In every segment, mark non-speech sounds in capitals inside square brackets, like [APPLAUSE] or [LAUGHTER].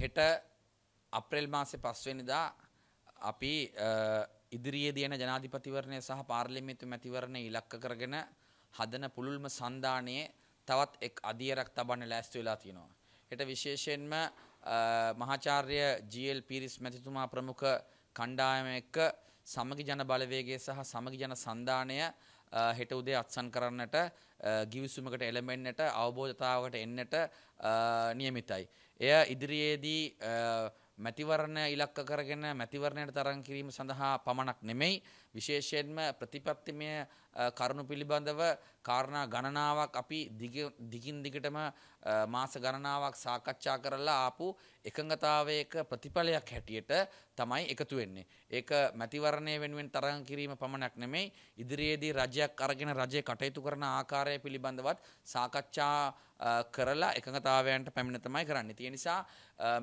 හෙට අප්‍රේල් මාසේ පස්වෙනිදා අපි ඉදිරියේ දින ජනාධිපතිවරණය සහ පාර්ලිමේන්තු මැතිවරණය ඉලක්ක කරගෙන හදන පුළුල්ම සන්ධානයේ තවත් එක් අධියරක් තබන්න ලෑස්ති වෙලා තියෙනවා. හෙට විශේෂයෙන්ම මහාචාර්ය ජීල් පිරිස් මැතිතුමා ප්‍රමුඛ කණ්ඩායම එක්ක සමගි ජන බලවේගය සහ සමගි ජන සන්ධානය හෙට උදේ අත්සන් කරන්නට ගිවිසුමකට එළඹෙන්නට අවබෝධතාවකට එන්නට නියමිතයි. එය ඉදිරියේදී මැතිවරණ ඉලක්ක කරගෙන මැතිවරණයට තරඟ කිරීම සඳහා පමණක් නෙමෙයි විශේෂයෙන්ම ප්‍රතිපත්තිමය කරුණු පිළිබඳව කාරණා ගණනාවක් අපි දිගින් දිගටම මාස ගණනාවක් සාකච්ඡා කරලා ආපු එකඟතාවයක ප්‍රතිඵලයක් හැටියට තමයි එකතු වෙන්නේ. ඒක මැතිවරණය වෙනුවෙන් තරඟ කිරීම පමණක් නෙමෙයි ඉදිරියේදී රජයක් අරගෙන රජය කටයුතු කරන ආකාරය පිළිබඳවත් සාකච්ඡා කරලා එකඟතාවයන්ට පැමිණ තමයි කරන්නේ. ඒ නිසා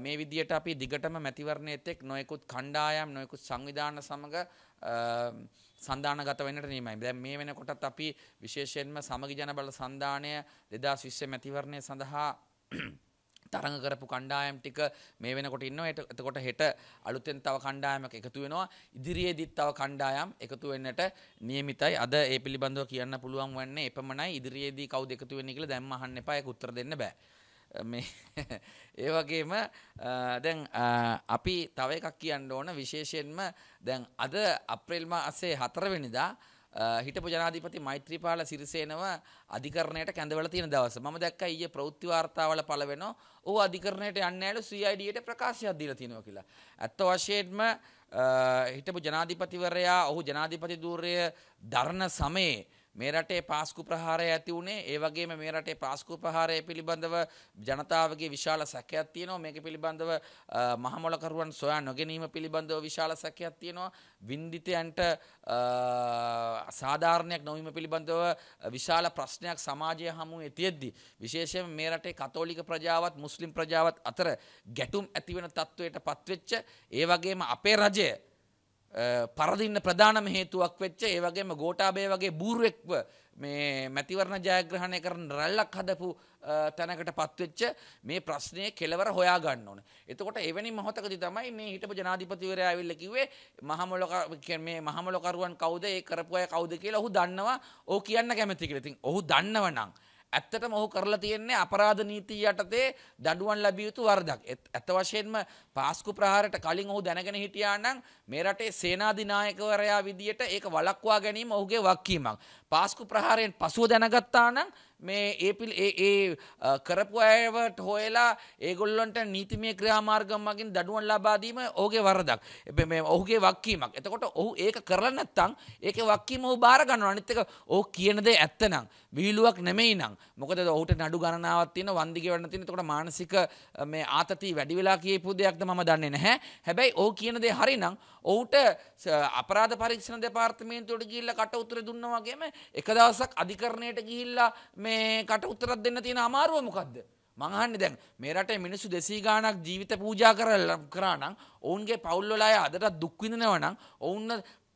මේ විදියට අපි දිගටම මැතිවරණයේත් එක් නොයෙකුත් කණ්ඩායම් නොයෙකුත් සංවිධාන සමග සන්ධානගත වෙන්නට නීමයි. දැන් මේ වෙනකොටත් අපි විශේෂයෙන්ම සමගි ජන බල සන්ධානය 2020 මැතිවරණය සඳහා [CLEARS THROAT] තරඟ කරපු කණ්ඩායම් ටික මේ වෙනකොට ඉන්නවා. එතකොට හෙට අලුතෙන් තව කණ්ඩායමක් එකතු වෙනවා. ඉදිරියේදීත් තව කණ්ඩායම් එකතු වෙන්නට નિયમિતයි. අද ඒ පිළිබඳව කියන්න පුළුවන් වන්නේ එපමණයි. ඉදිරියේදී කවුද එකතු වෙන්නේ කියලා දැම්ම අහන්න එපා. ඒක උත්තර දෙන්න බෑ. මේ [LAUGHS] ඒ වගේම දැන් අපි තව එකක් කියන්න ඕන විශේෂයෙන්ම දැන් අද අප්‍රේල් මාසේ 4 වෙනිදා හිටපු ජනාධිපති මෛත්‍රීපාල සිරිසේනව අධිකරණයට කැඳවලා තියෙන දවස. මම දැක්කා ඊයේ ප්‍රවෘත්ති වාර්තාවල පළවෙනෝ ਉਹ අධිකරණයට යන්නේ නැහැලු CID ට ප්‍රකාශයක් දීලා තිනවා කියලා. ඇත්ත වශයෙන්ම හිටපු ජනාධිපතිවරයා ඔහු ජනාධිපති ධූරය දරන සමයේ මේ රටේ පාස්කු ප්‍රහාරය ඇති වුණේ ඒ වගේම මේ රටේ පාස්කු ප්‍රහාරය පිළිබඳව ජනතාවගේ විශාල සැකයක් තියෙනවා මේක පිළිබඳව මහමොලකරුවන් සොයා නොගැනීම පිළිබඳව විශාල සැකයක් තියෙනවා වින්දිතයන්ට සාධාරණයක් නොවීම පිළිබඳව විශාල ප්‍රශ්නයක් සමාජය හමුවේ තියෙද්දි විශේෂයෙන් මේ රටේ කතෝලික ප්‍රජාවත් මුස්ලිම් ප්‍රජාවත් අතර ගැටුම් ඇති වෙන තත්වයට පත්වෙච්ච ඒ වගේම අපේ රජය පරදින්න ප්‍රධානම හේතුවක් වෙච්ච ඒ වගේම ගෝටාබේ වගේ බූරුවෙක්ව මේ මැතිවරණ ජයග්‍රහණය කරන රැල්ලක් හදපු තැනකට පත්වෙච්ච මේ ප්‍රශ්නය කෙලවර හොයා ගන්න ඕන. එතකොට එවැනි මහතකදී තමයි මේ හිටපු ජනාධිපතිවරයා ඇවිල්ලා කිව්වේ මහමලොක මේ මහමලොකරුවන් කවුද ඒ කරපු අය කවුද කියලා ඔහු දන්නවා. ඔහු කියන්න කැමති කියලා. ඉතින් ඔහු දන්නවනම් ඇත්තටම ඔහු කරලා තියෙන්නේ අපරාධ නීතිය යටතේ දඬුවම් ලැබිය යුතු වරදක්. ඇත්ත වශයෙන්ම පාස්කු ප්‍රහාරයට කලින් ඔහු දැනගෙන හිටියා නම් මේ රටේ සේනාධිනායකවරයා විදියට ඒක වළක්වා ගැනීම ඔහුගේ වගකීමක්. පාස්කු ප්‍රහාරයෙන් පසුව දැනගත්තා නම් මේ ඒපිල් ඒ කරපු අයවට හොයලා ඒගොල්ලොන්ට නීතිමය ක්‍රියාමාර්ගම් මගින් දඩුවන් ලබාදීම ඕගේ වරදක් එ මේ ඔහුගේ වක්කීමක් එතකොට ඔහු ඒක කරලන්නත්තං ඒක වක්කීම ඔහු බාරගන්න අනිත්තක ඕ කියනද ඇත්තනම් විහිලුවක් නෙමයි නම් මොකද ඔහුට නඩු ගණනාවත් තියෙන වන්දිගේ වන්න තියෙන එතකොට මානසික මේ ආතතිය වැඩි වෙලා කියපු දෙයක්ද මම දන්නේ නැහැ හැබැයි ඕ කියන දේ හරිනම් ඔහුට අපරාධ පරීක්ෂණ දෙපාර්තමේන්තුවට ගිහිල්ලා කට උතර දුන්නා වගේම එක දවසක් අධිකරණයට ගිහිල්ලා මේ කට උතරක් දෙන්න තියෙන අමාරුව මොකද්ද? මං අහන්නේ දැන් මේ රටේ මිනිස්සු 200 ගාණක් ජීවිත පූජා කරලා කරා නම් ඔවුන්ගේ පවුල් වල අය අදටත් දුක් විඳිනවා නම් ඔවුන්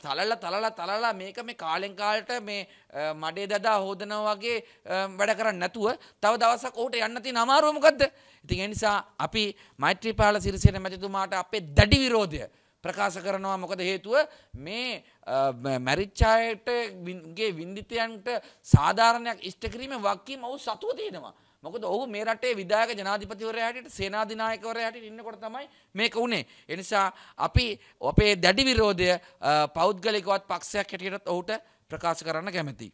තලලා තලලා තලලා මේක මේ කාලෙන් කාලට මේ මඩේ දදා හොදනවා වගේ වැඩ කරන්නේ නැතුව තව දවසක් ඔහුට යන්න තියෙන අමාරුව මොකද්ද? ඉතින් ඒ නිසා අපි මෛත්‍රීපාල සිරිසේන මැතිතුමාට අපේ දැඩි විරෝධය ප්‍රකාශ කරනවා මොකද හේතුව මේ මැරිච්චායටගේ විින්දිතයන්ට සාධාරණයක් ඉෂ්ටකිරීම වක්කීම ඔහු සතුව තියෙනවා. මොකද ඔහු මේ රටේ විදායක ජනාධිපතිවරයාට සේනාධිනායකවරයාට ඉන්නකොට තමයි මේක උනේ. එනිසා අපි අපේ දැඩි විරෝධය පෞද්ගලිකවත් පක්ෂයක් හැටියටත් ඔහුට ප්‍රකාශ කරන්න කැමැති.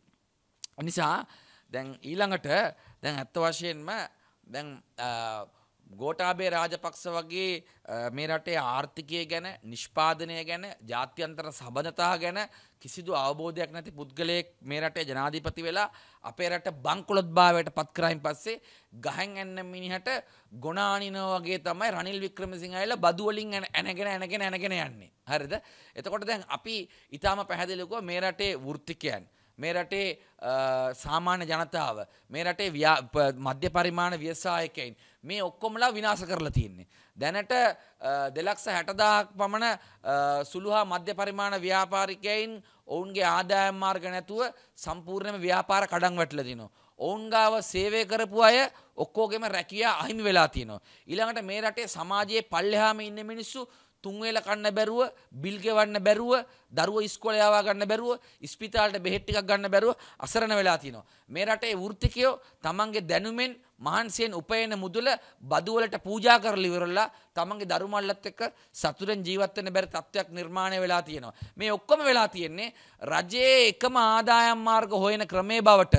නිසා දැන් ඊළඟට දැන් ඇත්ත වශයෙන්ම දැන් ගෝටාබේ රාජපක්ෂ වගේ මේ රටේ ආර්ථිකය ගැන නිෂ්පාදනය ගැන ජාත්‍යන්තර සබඳතා ගැන කිසිදු අවබෝධයක් නැති පුද්ගලයෙක් මේ රටේ ජනාධිපති වෙලා අපේ රට බංකොලොත් භාවයට පත් කරයින් පස්සේ ගහෙන් ඇන්න මිනිහට ගොනානිනෝ වගේ තමයි රනිල් වික්‍රමසිංහ ඇවිල්ලා බදු වලින් ඇනගෙන ඇනගෙන ඇනගෙන යන්නේ. හරිද? එතකොට දැන් අපි ඊටාම පැහැදිලිව මේ රටේ වෘත්තිකයන් මේ රටේ සාමාන්‍ය ජනතාව මේ රටේ මධ්‍ය පරිමාණ ව්‍යවසායකයින් මේ ඔක්කොමලා විනාශ කරලා තියෙන්නේ. දැනට දෙලක්ෂ හැටදාක් පමණ සුළුහා මධ්‍ය පරිමාණ ව්‍යාපාරිකයයින් ඔවුන්ගේ ආදායම් මාර්ග නැතුව සම්පූර්ණයම ව්‍යාපාර කඩන් වැටලා දිනවා. ඔවුන්ගාව සේවය කරපු අය ඔක්කෝගෙම රැකියා අහිමි වෙලා තියෙනවා. ඊළඟට මේ රටේ සමාජයේ පල්ලෙහාම ඉන්න මිනිස්සු තුන්වේල කන්න බැරුව බිල් ගෙවන්න බැරුව දරුව ඉස්කෝලේ යවා ගන්න බැරුව ඉස්පිතාලට බෙහෙත් ටිකක් ගන්න බැරුව අසරණ වෙලා තිනවා මේ රටේ වෘත්තිකයෝ තමන්ගේ දැනුමෙන් මහන්සියෙන් උපයන මුදල බදු වලට පූජා කරලා ඉවරලා තමන්ගේ දරුමල්ලත් එක්ක සතුටෙන් ජීවත් වෙන්න බැරි තත්ත්වයක් නිර්මාණය වෙලා තියෙනවා මේ ඔක්කොම වෙලා තියෙන්නේ රජයේ එකම ආදායම් මාර්ග හොයන ක්‍රමේ බවට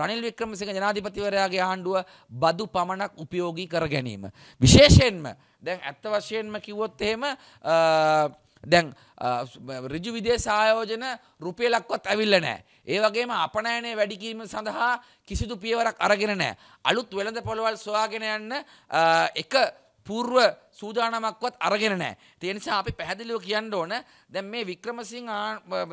රනිල් වික්‍රමසිංහ ජනාධිපතිවරයාගේ ආණ්ඩුව බදු පමණක් උපයෝගී කර ගැනීම විශේෂයෙන්ම දැන් ඇත්ත වශයෙන්ම කිව්වොත් එහෙම දැන් ඍජු විදේශ ආයෝජන රුපියල් ලක්වත් ඇවිල්ලා නැහැ. ඒ වගේම අපනයනය වැඩි කිරීම සඳහා කිසිදු පියවරක් අරගෙන නැහැ. අලුත් වෙළඳ පොළවල් සොයාගෙන යන්න එක පූර්ව සූදානමක්වත් අරගෙන නෑ. ඒ නිසා අපි පැහැදිලිව කියන්න ඕන දැන් මේ වික්‍රමසිංහ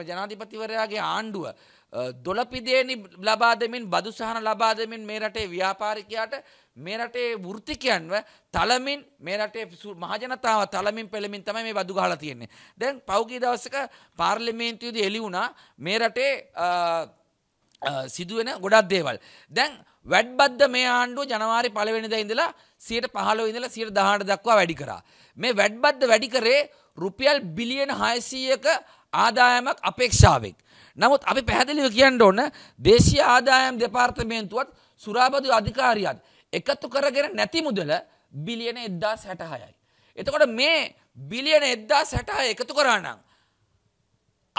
ජනාධිපතිවරයාගේ ආණ්ඩුව දොළපිදේනි ලබා දෙමින් බදු සහන ලබා දෙමින් මේ රටේ ව්‍යාපාරිකයාට මේ රටේ වෘත්තිකයන්ව තලමින් මේ රටේ මහජනතාව තලමින් පෙළමින් තමයි මේ බදු ගහලා තියෙන්නේ. දැන් පෞගී දවසක පාර්ලිමේන්තුවේදී එළි වුණා මේ රටේ සිදුවෙන ගොඩක් දේවල්. දැන් වැඩ්බද්ද මේ ආණ්ඩුව ජනවාරි පළවෙනිදා ඉඳලා 115 ඉඳලා 118 දක්වා වැඩි කරා. මේ වැඩ්බද්ද වැඩි කරේ රුපියල් බිලියන 600ක ආදායමක් අපේක්ෂාවෙක්. නමුත් අපි පැහැදිලිව කියන්න ඕන දේශීය ආදායම් දෙපාර්තමේන්තුවත් සුරාබදු අධිකාරියත් එකතු කරගෙන නැති මුදල බිලියන එද්දා සැටහයයි. එතකොට මේ බිලියන එද්දා සැටහය එකතු කරානම්.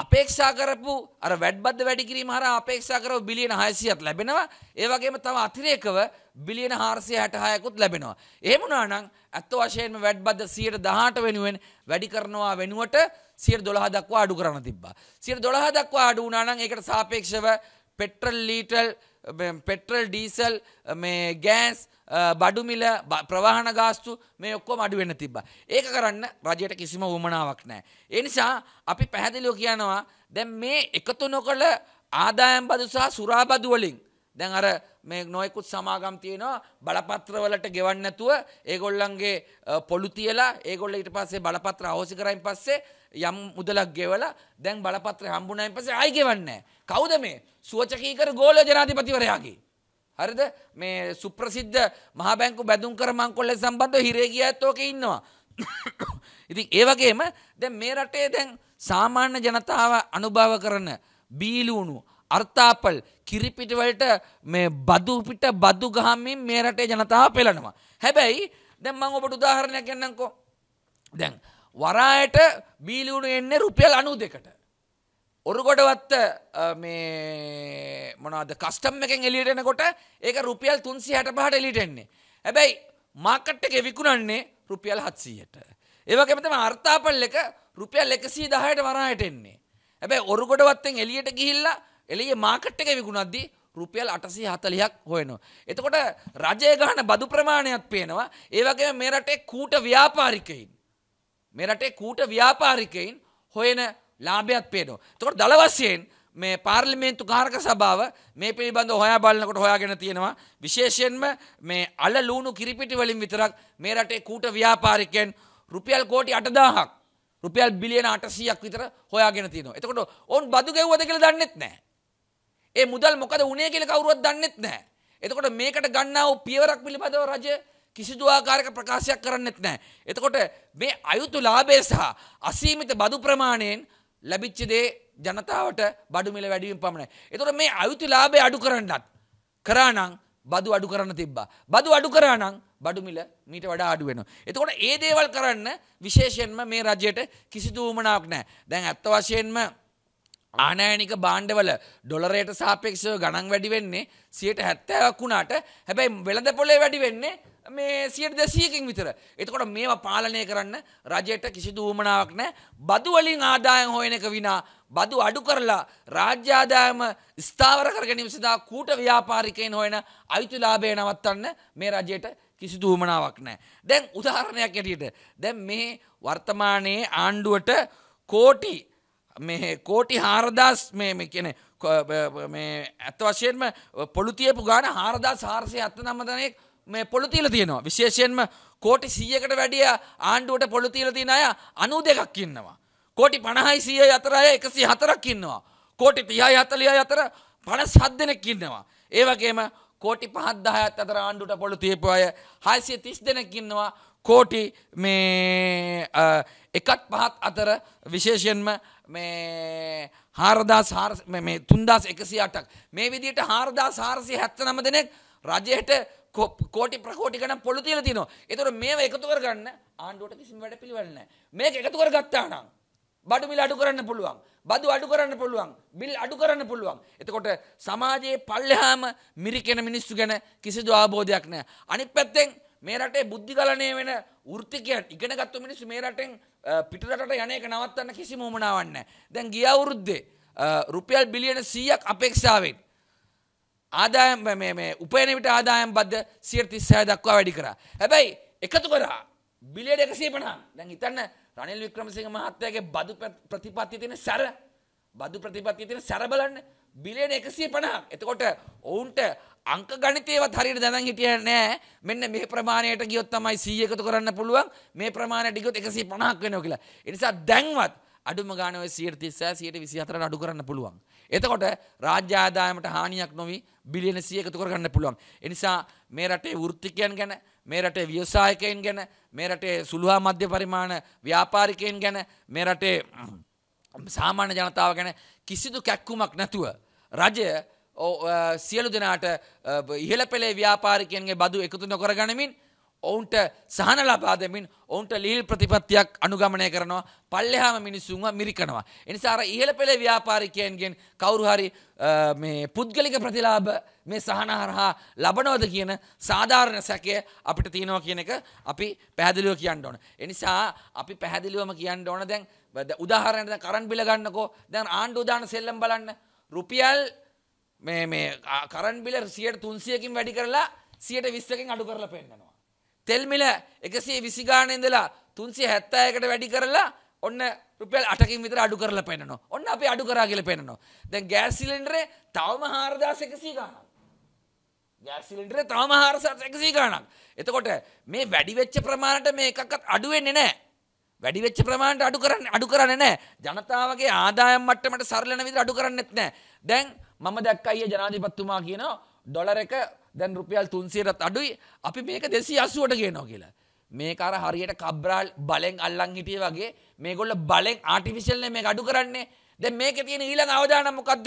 අපේක්ෂා කරපු අර වැඩ්බද්ධ වැඩිකිරීම හර අපේක්ෂා කරව බිලියන හයසියත් ලැබෙනවා ඒවගේම තම අතිරේකව බිලියන හාරසිය හැටහයකුත් ලැබෙනවා. ඒමුණනම් ඇත්ත වශයෙන්ම වැඩ්බද්ධ සියයට දහට වෙනුවෙන් වැඩි කරනවා වෙනුවට සියට දොළහ දක්වා අඩු කරන්න තිබ්බා. සියට දොළහ දක්වා අඩු වුණානම් ඒකට සාපේක්ෂව පෙට්‍රල් ලීටල් පෙට්‍රල් ඩීසල් මේ ගෑන්ස් බඩුමිල ප්‍රවාහන ගාස්තු මේ ඔක්කොම අඩු වෙන්න තිබ්බා. ඒක කරන්න රජයට කිසිම වුමනාවක් නැහැ. ඒ නිසා අපි පැහැදිලිව කියනවා දැන් මේ එකතු නොකළ ආදායම් බදු සහ සුරා බදු වලින් දැන් අර මේ නොයෙකුත් සමාගම් තියෙනවා බලපත්‍රවලට ගෙවන්න නැතුව ඒගොල්ලන්ගේ පොළු තියලා ඒගොල්ලෝ ඊට පස්සේ බලපත්‍ර අහෝසි කරයින් පස්සේ යම් මුදලක් ගෙවලා දැන් බලපත්‍ර හම්බුනායින් පස්සේ ආයි ගේවන්නේ කවුද මේ සුවචකීකර ගෝල ජනාධිපතිවරයාගේ හරිද මේ සුප්‍රසිද්ධ මහා බැංකු බැදුම් කර මංකොල්ල සම්බන්ධව හිරේ ගිය ඇත්තෝ ඔකේ ඉන්නවා [COUGHS] ඉතින් ඒ වගේම දැන් මේ රටේ දැන් සාමාන්‍ය ජනතාව අනුභව කරන බීලුණු අර්ථාපල් කිරිපිටවලට මේ බදුපිට බදු ගහමින් මේ රටේ ජනතාව පෙළනවා. හැබැයි දැන් මම ඔබට උදාහරණයක් කියන්නම්කෝ. දැන් වරායට බීලිවුණු එන්නේ රුපියල් 92කට. ඔරුගොඩවත්ත මේ මොනවද කස්ටම් එකෙන් එළියට එනකොට ඒක රුපියල් 365ට එළියට එන්නේ. හැබැයි මාකට් එකේ විකුණන්නේ රුපියල් 700ට. ඒ වගේම තමයි අර්ථාපල් එක රුපියල් 110ට වරායට එන්නේ. හැබැයි ඔරුගොඩවත්තෙන් එළියට ගිහිල්ලා එළිය මාකට් එක විකුණද්දී රුපියල් 840ක් හොයනවා. එතකොට රජය ගන්න බදු ප්‍රමාණයක් පේනවා. ඒ වගේම මේ රටේ කූට ව්‍යාපාරිකයින් මේ රටේ කූට ව්‍යාපාරිකයින් හොයන ලාභයක් පේනවා. එතකොට දල වශයෙන් මේ පාර්ලිමේන්තු කාරක සභාව මේ පිළිබඳ හොයා බලනකොට හොයාගෙන තියෙනවා විශේෂයෙන්ම මේ අල ලුණු කිරිපිටි වලින් විතරක් මේ රටේ කූට ව්‍යාපාරිකයන් රුපියල් කෝටි 8000ක් රුපියල් බිලියන 800ක් විතර හොයාගෙන තියෙනවා. එතකොට ඕන් බදු ගෙව්වද කියලා දන්නෙත් නැහැ. ඒ මුදල් මොකද වුණේ කියලා කවුරුවත් දන්නෙත් නැහැ. එතකොට මේකට ගන්නා වූ පියවරක් පිළිබඳව රජ කිසිදු ආකාරයක ප්‍රකාශයක් කරන්නෙත් නැහැ. එතකොට මේ අයුතු ලාභය සහ අසීමිත බදු ප්‍රමාණයෙන් ලැබිච්ච දේ ජනතාවට බඩු මිල වැඩි වීම පමණයි. එතකොට මේ අයුතු ලාභය අඩු කරන්නත් කරා නම් බදු අඩු කරන්න තිබ්බා. බදු අඩු කරා නම් බඩු මිල මීට වඩා අඩු වෙනවා. එතකොට ඒ දේවල් කරන්න විශේෂයෙන්ම මේ රජයට කිසිදු උවමනාවක් නැහැ. දැන් අත්ත වශයෙන්ම ආනෑනික බාණ්ඩවල ඩොලරයට සාපේක්ෂව ගණන් වැඩි වෙන්නේ සියට හැත්තෑවක් වුණාට හැබැයි වෙළඳ පොලේ වැඩි වෙන්නේ මේ සියට දෙසියකින් විතර. එතකොට මේවා පාලනය කරන්න රජයට කිසිදු වුමනාවක් නෑ බදුවලින් ආදායම් හොයන එක විනා බදු අඩු කරලා රාජ්‍යාදායම ස්ථාවර කරගැනීම සඳහා කූට ව්‍යාපාරිකයෙන් හොයන අයිතුලාභය නවත්තන්න මේ රජයට කිසිදු වුමනාවක් නෑ. දැන් උදාහරණයක් ඇටියට දැන් මේ වර්තමානයේ ආණ්ඩුවට කෝටි මේ කෝටි හාරදස් මේ කියන ඇත්ත වශයෙන්ම පොළුතියපු ගාන හාරදා සාර්සය අත්ත නම්මතනෙක් මේ පොළුතිීල තියෙනවා විශේෂයෙන්ම කෝටි සීයකට වැඩිය ආණ්ඩුවට පොළුතිීල තින අය අනු දෙකක් ඉන්නවා. කෝටි පණහයි සිය අතරය එකසි හතරක් ඉන්නවා. කෝටි තිහයි හතලිය අතර පණ සද්ධනෙක් ඉන්නවා. ඒවගේම කෝටි පහදදාහත් අතර ආණ්ඩුට පොළු තියපු අය හයිසිය තිස් දෙනෙක් ඉන්නවා කෝටි මේ එකත් පහත් අතර විශේෂයෙන්ම මේ හාරදාස් තුන්දස් එකසි අටක් මේ විදිට හාරදා සාරසි හැත්ත නම දෙනෙක් රජයට කෝටි ප්‍රකෝටි ගන පොළතිල තිනවා එතුර මේ එකතු කරගන්න ආණ්ඩුවට කිසිම වැඩ පිළිවන්න මේ එකතු කර ගත්තානම් බඩු මිල අඩු කරන්න පුළුවන් බදු අඩු කරන්න පුළුවන් බිල් අඩු කරන්න පුළුවන් එතකොට සමාජයේ පල්ලහාම මිරිකෙන මිනිස්සු ගැන කිසිදු ආබෝධයක් නෑ අනිත් පැත්තෙන් මේ රටේ බුද්ධි ගලනය වෙන ෘත්තිකයන් ඉගෙනගත්තු මිනිස්සු මේ රටෙන් පිටරට යන එක නවත්තන්න කිසිම උමනාවක් නැහැ. දැන් ගිය අවුරුද්දේ රුපියල් බිලියන 100ක් අපේක්ෂාවෙන් ආදායම් මේ මේ උපයන විට ආදායම් බද්ද 136 දක්වා වැඩි කරා. හැබැයි එකතු කරා බිලියන 150. දැන් හිතන්න රනිල් වික්‍රමසිංහ මහත්තයාගේ බදු ප්‍රතිපත්තිය තියෙන සැර බදු ප්‍රතිපත්තිය තියෙන සැර බලන්න බිලියන 150ක්. එතකොට ඔවුන්ට අංක ගණිතේවත් හරියට දැනන් හිටියේ නැහැ. මෙන්න මේ ප්‍රමාණයට ගියොත් තමයි 100 එකතු කරන්න පුළුවන්. මේ ප්‍රමාණයට ගියොත් 150ක් වෙනවා කියලා. ඒ නිසා දැන්වත් අඩුම ගානේ ඔය 136 124ට අඩු කරන්න පුළුවන්. එතකොට රාජ්‍ය ආදායමට හානියක් නොවි බිලියන 100 එකතු කරගන්න පුළුවන්. ඒ නිසා මේ රටේ වෘත්තිකයන් ගැන, මේ රටේ ව්‍යවසායකයන් ගැන, මේ රටේ සුළුහා මධ්‍ය පරිමාණ ව්‍යාපාරිකයන් ගැන, මේ රටේ සාමාන්‍ය ජනතාව ගැන කිසිදු කැක්කුමක් නැතුව රජය සියලු දෙනාට ඉහළ පෙළේ ව්‍යාපාරිකයන්ගේ බදු එකතු නොකර ගනිමින් ඔවුන්ට සහන ලබා දෙමින් ඔවුන්ට ලීල් ප්‍රතිපත්තියක් අනුගමනය කරනවා පල්ලෙහාම මිනිස්සුන්ව මිරිකනවා. එනිසා අර ඉහළ පෙළේ ව්‍යාපාරිකයන්ගෙන් කවුරු හරි මේ පුද්ගලික ප්‍රතිලාභ මේ සහන හරහා ලබනවද කියන සාධාරණ සැකය අපිට තියෙනවා කියන එක අපි පැහැදිලිව කියන්න ඕන. එනිසා අපි පැහැදිලිවම කියන්න ඕන දැන් උදාහරණයක් දැන් කරන් බිල ගන්නකෝ. දැන් ආණ්ඩු දාන සෙල්ලම් බලන්න රුපියල් මේ මේ කරන් බිල සියට තුන්සියකින් වැඩි කරලා සියට විස්සකින් අඩු කරලා පෙන්න්නනවා. තෙල්මිල එකසේ විසිගාන ඉඳලා තුන්සිය හැත්තෑයකට වැඩි කරලා ඔන්න රුපල් අටකින් විතර අඩු කරලා පෙන්නවා ඔන්න අපි අඩු කරා කියල පෙන්නවා දැන් ගෑසිලෙන්ඩරේ තවම හාරදාස එකසී ගානක්. ගෑසිලින්ටර තම හාරසත් එකසී ගානක්. එතකොට මේ වැඩිවෙච්ච ප්‍රමාණට මේ එකක්කත් අඩුවෙන්නේ නෑ. වැඩිවෙච්ච ප්‍රමාණට අඩු කරන්න අඩු කරන්න නෑ ජනතාවගේ ආදායම් මට්ටමට සරලන විදිහට අඩු කරන්නෙත් නෑ. දැන් මම දැක් අයිය ජනාධිපත්තුමා කියන ඩොලර එක දැන් රුපියල් තුන්සේරත් අඩුයි අපි මේක දෙසි අස්සුවට කියනෝ කියලා. මේකාර හරියට කබ්්‍රාල් බලෙන් අල්ලං හිටිය වගේ මේගොල්ල බලෙන් ආටිවිශල්න මේ අඩු කරන්නේ දැ මේක තියෙන ඊළඟ අවධානමොකක්ද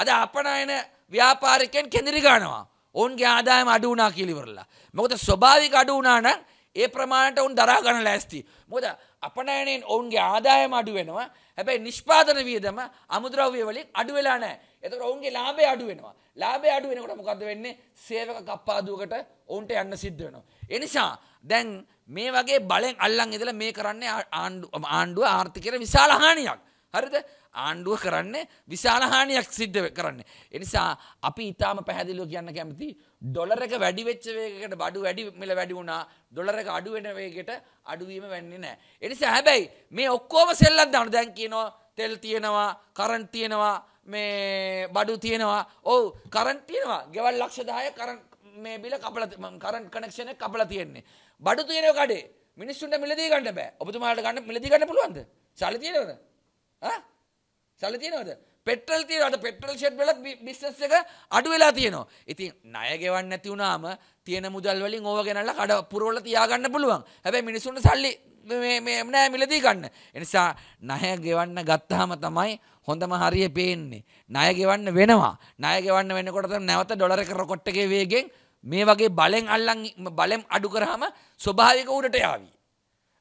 අද අපනයන ව්‍යාපාරිකෙන් කෙදිරිගානවා ඔවන්ගේ ආදායම අඩුනා කිලිවරලා. මොකද ස්වභාවික අඩුනානන් ඒ ප්‍රමාණට ඔවන් දරාගන ලෑස්ති. මොද අපනෑනෙන් ඔවුන්ගේ ආදායම අඩුවෙනවා හැබැයි නිෂ්පාදන වියදම අමුද්‍රව්‍ය වලින් අඩුවෙලා නෑ එතකොට ඔවුන්ගේ ලාභය අඩු වෙනවා. ලාභය අඩු වෙනකොට මොකද වෙන්නේ? සේවක කප්පාදුවකට ඔවුන්ට යන්න සිද්ධ වෙනවා. ඒ නිසා දැන් මේ වගේ බලෙන් අල්ලන් ඉඳලා මේ කරන්නේ ආණ්ඩුව ආණ්ඩුව ආර්ථිකයට විශාල හානියක්. හරිද? ආණ්ඩුව කරන්නේ විශාල හානියක් සිද්ධ කරන්නේ. ඒ නිසා අපි ඊටාම පැහැදිලිව කියන්න කැමති ඩොලර් එක වැඩි වෙච්ච වේගයකට බඩු වැඩි මිල වැඩි වුණා ඩොලර් එක අඩු වෙන වේගයට අඩු වීම වෙන්නේ නැහැ. ඒ නිසා හැබැයි මේ ඔක්කොම සෙල්ලම් දාන දැන් කියනවා තෙල් තියෙනවා කරන්ට් තියෙනවා මේ බඩු තියෙනවා ඔව් කරන්ට් තියෙනවා ගෙවල් ලක්ෂ 10 කරන්ට් මේ බිල කපලා කරන්ට් කනෙක්ෂන් එක කපලා තියෙන්නේ බඩු තියෙනවා කඩේ මිනිස්සුන්ට මිලදී ගන්න බෑ ඔබතුමාලට ගන්න මිලදී ගන්න පුළුවන්ද සල්ලි තියෙනවද ඈ සල්ලි තියෙනවද පෙට්‍රල් තියෙනවා අද පෙට්‍රල් ෂෙඩ් වලත් බිස්නස් එක අඩු වෙලා තියෙනවා. ඉතින් ණය ගෙවන්න නැති වුණාම තියෙන මුදල් වලින් ඕව ගෙනල්ලා කඩ පුරවලා තියාගන්න පුළුවන්. හැබැයි මිනිසුන්ට සල්ලි නෑ මිලදී ගන්න. එනිසා ණය ගෙවන්න ගත්තාම තමයි හොඳම හරිය පේන්නේ. ණය ගෙවන්න වෙනවා. ණය ගෙවන්න වෙනකොට නැවත ඩොලර් එක රොකට් එකේ වේගෙන් මේ වගේ බලෙන් අල්ලන් බලෙන් අඩු කරාම ස්වභාවික උඩට යාවි.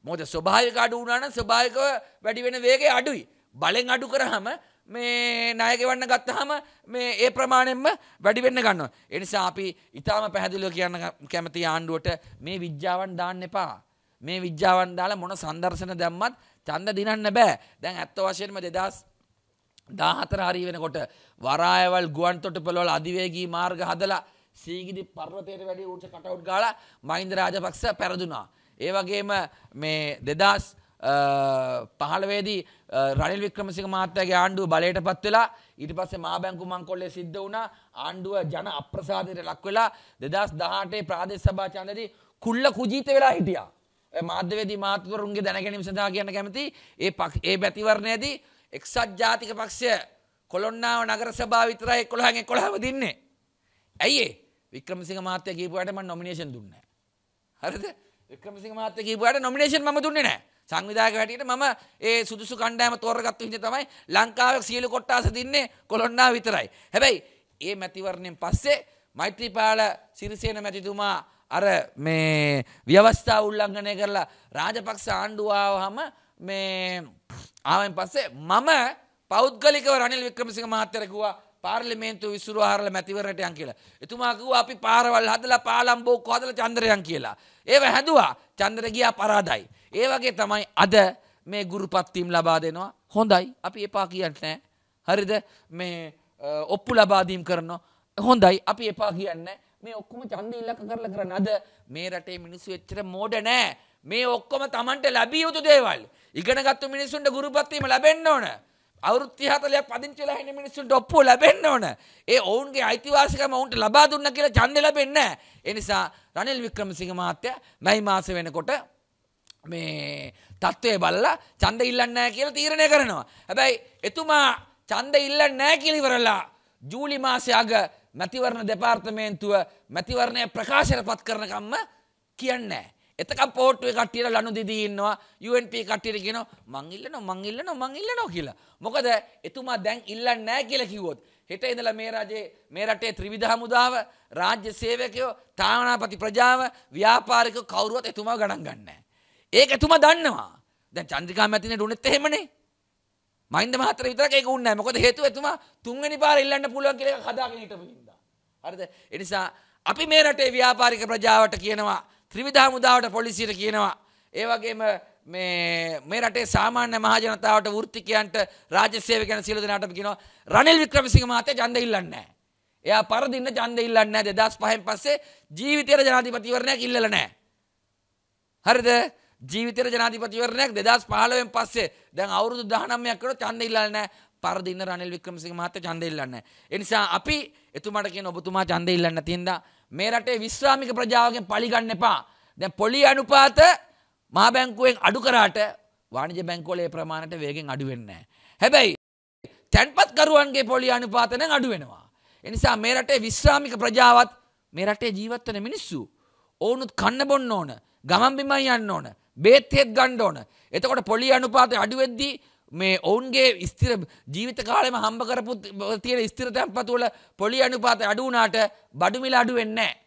මොකද ස්වභාවික අඩු වුණා නම් ස්වභාවිකව වැඩි වෙන වේගය අඩුයි. බලෙන් අඩු කරාම මේ ණය ගෙවන්න ගත්තාම මේ ඒ ප්‍රමාණයෙන්ම වැඩි වෙන්න ගන්නවා. ඒ නිසා අපි ඊටාම පැහැදිලිව කියන්න කැමති ආණ්ඩුවට මේ විද්‍යාවන් දාන්න එපා. මේ විද්‍යාවන් දාලා මොන සංදර්ශන දැම්මත් ඡන්ද දිනන්න බෑ. දැන් ඇත්ත වශයෙන්ම 2000 14 හරි වෙනකොට වරායවල් ගුවන්තොටුපළ වල අධිවේගී මාර්ග හදලා සීගිදි පර්වතයට වැඩි ඌර්ජ කටවුට් ගාලා මහින්ද රාජපක්ෂ පැරදුනා. ඒ වගේම මේ 2000 පහළවේදී රනිල් වික්‍රමසිංහ මහත්තයාගේ ආණ්ඩුව බලයට පත් වෙලා ඊට පස්සේ මහා බැංකු මංකොල්ලේ සිද්ධ වුණා ආණ්ඩුව ජන අප්‍රසාදයට ලක් වෙලා 2018 ප්‍රාදේශ සභා ඡන්දදී කුල්ල කුජීත වෙලා හිටියා. මාධ්‍යවේදී මාතෘවරුන්ගේ දැනගැනීම සඳහා කියන්න කැමති ඒ ඒ පැතිවරණයේදී එක්සත් ජාතික පක්ෂය කොළොන්නාව නගර සභාව විතරයි 11න් 11ව දින්නේ. ඇයි ඒ? වික්‍රමසිංහ මහත්තයා කියපුවාට මම නොමිනේෂන් දුන්නේ නැහැ. හරිද? වික්‍රමසිංහ මහත්තයා කියපුවාට නොමිනේෂන් මම දුන්නේ නැහැ. සංවිධායක හැටියට මම ඒ සුදුසු කණ්ඩායම තෝරගත්තු හින්දා තමයි ලංකාවේ සියලු කොට්ටාස දින්නේ කොළොන්නාව විතරයි. හැබැයි ඒ මැතිවරණයෙන් පස්සේ මෛත්‍රීපාල සිරිසේන මැතිතුමා අර මේ ව්‍යවස්ථා උල්ලංඝනය කරලා රාජපක්ෂ ආණ්ඩුවාවහම මේ ආවෙන් පස්සේ මම පෞද්ගලිකව රනිල් වික්‍රමසිංහ මහත්තයා කිව්වා පාර්ලිමේන්තුව විසුරුහරල මැතිවරණට යන් කියලා. එතුමා කිව්වා අපි පාරවල් හදලා පාලම්බෝක්කු හදලා චන්ද්‍රයන් කියලා. ඒව හැදුවා චන්ද්‍ර ගියා පරාදයි. ඒ වගේ තමයි අද මේ ගුරුපත්වීම් ලබා දෙනවා. හොඳයි. අපි එපා කියන්න නෑ. හරිද? මේ ඔප්පු ලබා දීම් කරනවා. හොඳයි. අපි එපා කියන්නේ මේ ඔක්කොම ඡන්ද ඉලක්ක කරලා කරන්නේ. අද මේ රටේ මිනිස්සු එච්චර මෝඩ නෑ. මේ ඔක්කොම Tamanට ලැබිය යුතු දේවල්. ඉගෙනගත්තු මිනිස්සුන්ට ගුරුපත් වීම ලැබෙන්න ඕන. අවුරුත්ති 40ක් පදිංචි වෙලා ඉන්න මිනිස්සුන්ට ඔප්පුව ලැබෙන්න ඕන. ඒ ඔවුන්ගේ අයිතිවාසිකම ඔවුන්ට ලබා දුන්නා කියලා ඡන්දෙ ලැබෙන්නේ නැහැ. ඒ නිසා රනිල් වික්‍රමසිංහ මහත්තයා මයි මාස වෙනකොට මේ තත්ත්වය බලලා ඡන්ද ඉල්ලන්නේ නැහැ කියලා තීරණය කරනවා. හැබැයි එතුමා ඡන්ද ඉල්ලන්නේ නැහැ කියලා ඉවරලා ජූලි මාසයාග මැතිවරණ දෙපාර්තමේන්තුව මැතිවරණය ප්‍රකාශයට පත් කරනකම්ම කියන්නේ. එතක පෝට්ුව කටියට ලනු දිදීන්නවා UNP කටියට ගෙන මංඉල්ලන මංඉල්ලන මංඉල්ලන කියලා. මොකද එතුමා දැන් ඉල්ල නෑ කියල කිවොත්. හෙට ඉඳල මේ රජේ මේ රටේ ත්‍රිවිධ හමුදාව රාජ්‍ය සේවකයෝ තාමනාපති ප්‍රජාව ව්‍යාපාරික කවරුවත් එතුමා ගණන් ගන්න. ඒක එතුමා දන්නවා. දැන් චන්ද්‍රිකා මැතිනට උනෙත් එහෙමනේ මයින්ද මහත්තර විතරක් ඒක උන්නේ නැහැ. මොකද හේතුව එතුමා තුන්වෙනි පාර ඉල්ලන්න පුළුවන් කියලා එකක් හදාගෙන හිටපු හින්දා. හරිද? ඒ නිසා අපි මේ රටේ ව්‍යාපාරික ප්‍රජාවට කියනවා ත්‍රිවිධ හමුදාවට පොලිසියට කියනවා ඒ වගේම මේ මේ රටේ සාමාන්‍ය මහ ජනතාවට වෘත්තිකයන්ට රාජ්‍ය සේවකයන් සියලු දෙනාටම කියනවා රනිල් වික්‍රමසිංහ මහත්තයා ඡන්ද ඉල්ලන්නේ නැහැ. එයා පරදින්න ඡන්ද ඉල්ලන්නේ නැහැ 2005න් පස්සේ ජීවිතේට ජනාධිපතිවරණයක් ඉල්ලලා නැහැ. හරිද? ජීවිතර ජනාධිපතිවරණයක් දෙදස් පහලවෙන් පස්සේ දැන් අවුරුදු දානමයක් කට චන්දඉල්ලන්න පරදින්න රනිල් වික්‍රමසිං මහත චන්දඉල්ලන්න. එනිසා අපි එතුමට කිය ඔබතුමා චන්දඉල්ලන්න තින්ද මේ රටේ විශ්‍රාමික ප්‍රජාවගෙන් පලිගන්න එපා. දැන් පොලි අනුපාත මා බැංකුවෙන් අඩු කරාට වාණජ බැංකෝලේ ප්‍රමාණට වේගෙන් අඩුවෙන්න. හැබැයි තැන්පත්කරුවන්ගේ පොලි අනුපාතනෙන් අඩුවෙනවා. එනිසා මේ රටේ විශ්‍රාමික ප්‍රජාවත් මේ රටේ ජීවත්වන මිනිස්සු. ඕනුත් කන්න බොන්න ඕන ගමන් බිමයි යන්න ඕන බේත්තෙත් ගණ්ඩ ඕන. එතකොට පොලි අනුපාතය අඩුවෙද්දී මේ ඔවුන්ගේ ස්තිර ජීවිත කාලෙම හම්බ කරපු තියෙන ස්තිර තැන්පතු වල පොලි අනුපාතය අඩු වුණාට බඩු මිල අඩු වෙන්නේ නැහැ.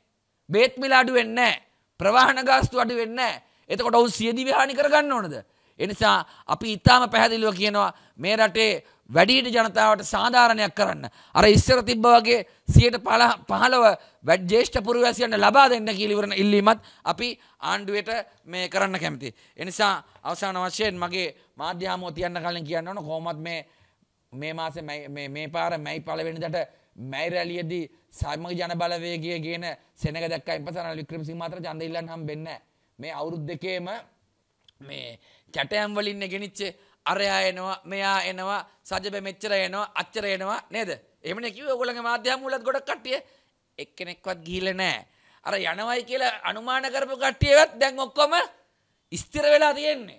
බේත් මිල අඩු වෙන්නේ නැහැ. ප්‍රවාහන ගාස්තු අඩු වෙන්නේ නැහැ. එතකොට ඔවුන් සියදිවි හානි කරගන්න ඕනද? එනිසා අපි ඊටාම පැහැදිලිව කියනවා මේ රටේ වැඩිහිට ජනතාවට සාධාරණයක් කරන්න. අර ඉස්සර තිබ්බ වගේ සියයට පහළව වැඩ ජේෂ්ඨ පුරවැසියන්ට ලබා දෙන්න කියලිවරන ඉල්ලීමත් අපි ආණ්ඩුවට මේ කරන්න කැමති. එනිසා අවසාන වශයෙන් මගේ මාධ්‍යහාමෝ තියන්න කලින් කියන්න ඕන කොහොමත් මේ මේ මාසේ මේ පාර මැයි පළවෙනිදට මැයි රැලියේදී සාමක ජනබලවේගය ගේන සෙනග දැක්කයින් පස්සේ අනල් වික්‍රමසිංහ මාතර ඡන්ද ඉල්ලන්න හම්බෙන්නේ නැහැ. මේ අවුරුද්ද දෙකේම මේ කැටයම් වලින් ගෙනිච්චේ අරයා එනවා මෙයා එනවා සජබ මෙච්චර එනවා අච්චර එනවා නේද? එහෙමනේ කිව්වේ ඔයගොල්ලන්ගේ මාධ්‍යම වලත් ගොඩක් කට්ටිය එක්කෙනෙක්වත් ගිහිල්ලා නැහැ. අර යනවයි කියලා අනුමාන කරපු කට්ටියවත් දැන් ඔක්කොම ස්ථිර වෙලා තියෙන්නේ.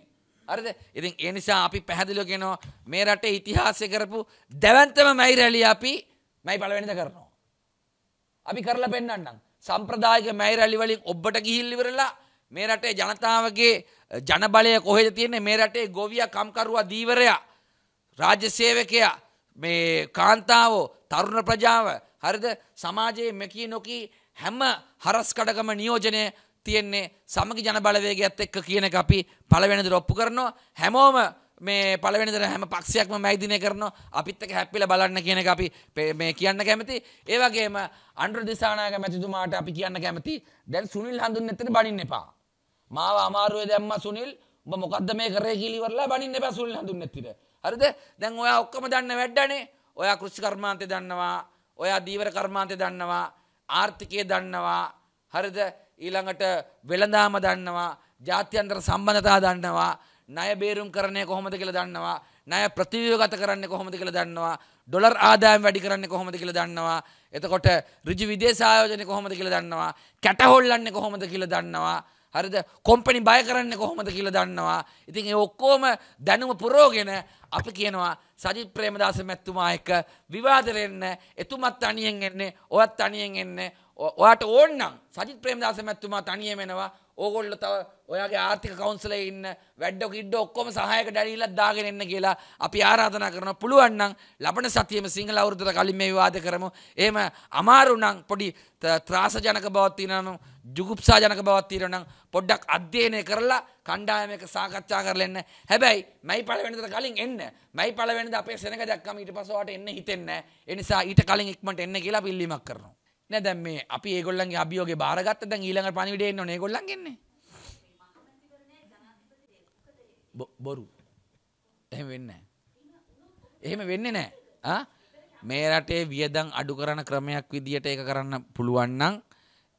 හරිද? ඉතින් ඒ නිසා අපි පැහැදිලිව කියනවා මේ රටේ ඉතිහාසය කරපු දැවැන්තම මැයි රැළිය අපි මැයි පළවෙනිද කරනවා. අපි කරලා පෙන්නන්නම්. සම්ප්‍රදායික මැයි රැළි වලින් ඔබට ගිහිල්ලා ඉවරලා මේ රටේ ජනතාවගේ ජනබලය කොහෙද තියෙන්නේ මේ රටේ ගොවියා කම්කරුවා දීවරයා රාජ්‍ය සේවකයා මේ කාන්තාවෝ තරුණ ප්‍රජාව හරිද සමාජයේ මෙකී නොකී හැම හරස්කඩකම නියෝජනය තියෙන්නේ සමගි ජනබලවේගයත් එක්ක කියන එක අපි පළවෙනිදර ඔප්පු කරනවා හැමෝම මේ පළවෙනිදර හැම පක්ෂයක්ම මැයිදිනය කරනවා අපිත් එක්ක හැප්පිලා බලන්න කියන එක අපි මේ කියන්න කැමති ඒ වගේම අන්ඩ්‍ර දිසානායක මැතිතුමාට අපි කියන්න කැමති දැන් සුනිල් හඳුන් එතන බණින්න එපා මාව අමාරුවේ දැම්ම සුනිල් උඹ මොකද්ද මේ කරේ කියලා ඉවරලා බනින්න එපා සුනිල් හඳුන්නේ නැතිට. හරිද? දැන් ඔයා ඔක්කොම දන්න වැඩනේ. ඔයා කෘෂි කර්මාන්තය දන්නවා. ඔයා දීවර කර්මාන්තය දන්නවා. ආර්ථිකය දන්නවා. හරිද? ඊළඟට වෙළඳාම දන්නවා. ජාත්‍යන්තර සම්බන්ධතා දන්නවා. ණය බේරුම් කරන්නේ කොහොමද කියලා දන්නවා. ණය ප්‍රතිව්‍යුහගත කරන්නේ කොහොමද කියලා දන්නවා. ඩොලර් ආදායම් වැඩි කරන්නේ කොහොමද කියලා දන්නවා. එතකොට ඍජු විදේශ ආයෝජනය කොහොමද කියලා දන්නවා. කැට හොල්ලන්නේ කොහොමද කියලා දන්නවා. හරිද කොම්පනි බය කරන්න කොහොමද කියලා දන්නවා. ඉතින් ඒ ඔක්කොම දැනුම පුරෝගෙන අපි කියනවා සජිත් ප්‍රේමදාස මැතිතුමා එක්ක විවාදෙට එන්න, එතුමත් තනියෙන් එන්නේ, ඔයත් තනියෙන් එන්නේ. ඔයාට ඕනනම් සජිත් ප්‍රේමදාස මැතිතුමා තනියෙන් එනවා. ඕගොල්ල තව ඔයාගේ ආර්ථික කවන්සල ඉන්න වැඩ කිඩ ඔක්කොම සහයක ඩැනිලත් දාගෙන එන්න කියලා අපි ආරාධනා කරන පුළුවන් නම් ලබන සතියේම සිංහල අවුරුද්දට කලින් මේ විවාද කරමු. එහෙම අමාරු නම් පොඩි ත්‍රාසජනක බවක් තියෙනවා නම් ජුගුප්සාජනක බවක් තියෙනවා නම් පොඩ්ඩක් අධ්‍යයනය කරලා කණ්ඩායමක සාකච්ඡා කරලා එන්න. හැබැයි මයි පළවෙනිදට කලින් එන්න. මයි පළවෙනිද අපේ සෙනඟ දැක්කම ඊට පස්සෙ ඔයාට එන්න හිතෙන්නේ නැහැ. ඒ නිසා ඊට කලින් ඉක්මනට එන්න කියලා පිල්ලීමක් කරනවා. නෑ දැන් මේ අපි ඒගොල්ලන්ගේ අභියෝගේ බාරගත්ත දැන් ඊළඟ පණිවිඩය එන්න ඕනේ ඒගොල්ලන් ගෙන්නේ බොරු එහෙම වෙන්නේ නැහැ එහෙම වෙන්නේ නැහැ ආ මේ රටේ වියදම් අඩු කරන ක්‍රමයක් විදියට ඒක කරන්න පුළුවන් නම්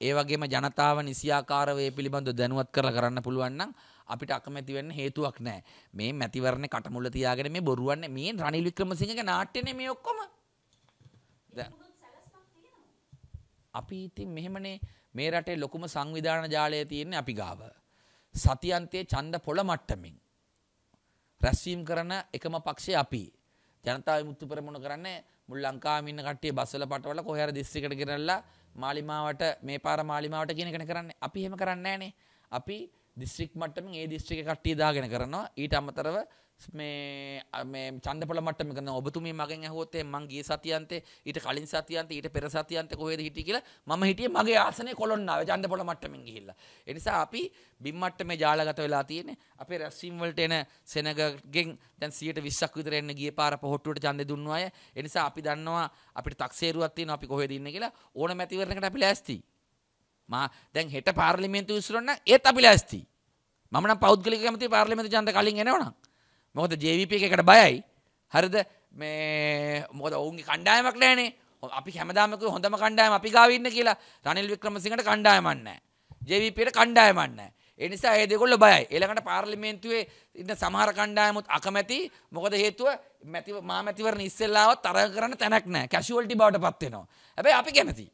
ඒ වගේම ජනතාව නිසියාකාරව ඒ පිළිබඳව දැනුවත් කරලා කරන්න පුළුවන් නම් අපිට අකමැති වෙන්න හේතුවක් නැහැ. මේ මැතිවරණේ කටමුල තියාගෙන මේ බොරුවන්නේ මේ රනිල් වික්‍රමසිංහගේ නාට්‍යනේ මේ ඔක්කොම. දැන් අපි ඉතින් මෙහෙමනේ මේ රටේ ලොකුම සංවිධාන ජාලය තියෙන්නේ අපි ගාව. සතියන්තයේ ඡන්ද පොළ මට්ටමින් රැස්වීම කරන එකම පක්ෂය අපි. ජනතා විමුක්ති පෙරමුණ කරන්නේ මුල් ලංකාවේ ඉන්න කට්ටිය බස්වල පටවලා කොහේ හරි දිස්ත්‍රික්කයට ගෙනල්ලා මාලිමාවට මේ පාර මාලිමාවට කියන එකනේ කරන්නේ. අපි එහෙම කරන්නේ නැහනේ. අපි දිස්ත්‍රික් මට්ටමින් ඒ දිස්ත්‍රික්කේ කට්ටිය දාගෙන කරනවා. ඊට අමතරව මේ මේ ඡන්දපල මට්ටම කරන ඔබතුමී මගෙන් ඇහුවොත් මං ගිය සතියන්තේ ඊට කලින් සතියන්තේ ඊට පෙර සතියන්තේ කොහෙද හිටියේ කියලා මම හිටියේ මගේ ආසනේ කොළොන්නාවේ ඡන්දපල මට්ටමින් ගිහිල්ලා. ඒ නිසා අපි බිම් මට්ටමේ ජාලගත වෙලා තියෙන්නේ. අපේ රැස්වීම් වලට එන සෙනගගෙන් දැන් 120ක් විතර එන්න ගිය පාර පොහොට්ටුවට ඡන්දේ දුන්න අය. ඒ නිසා අපි දන්නවා අපිට තක්සේරුවක් තියෙනවා අපි කොහෙද ඉන්නේ කියලා ඕන මැතිවරණයකට අපි ලෑස්තියි. මා දැන් හෙට පාර්ලිමේන්තු විසුරන්න ඒත් අපි ලෑස්තියි. මම නම් පෞද්ගලික කැමති පාර්ලිමේන්තු ඡන්ද කලින් එනවනම් මොකද ජවිප එකට බයයි හරිද මේ මොකද ඔවුන්ගේ කණ්ඩායමක් නෑනේ අපි හැමදාමක හොඳම කණ්ඩායම අපි ගාවන්න කියලා රනිල් වික්‍රමසිංහට කණ්ඩායමන්න ජවිපට කණ්ඩායමන්න එනිසා ඒ දෙකොල්ල බයයි එළඟට පාර්ලිමේන්තුවේ ඉන්න සමහර කණ්ඩායමුත් අකමැති මොකද හේතුව මැති මාමැතිවරණ ඉස්සෙල්ලාවත් තරග කරන්න තැනක් නෑ කැශුවල්ටි බවට පත්වෙනවා හැබැයි අපි කැමති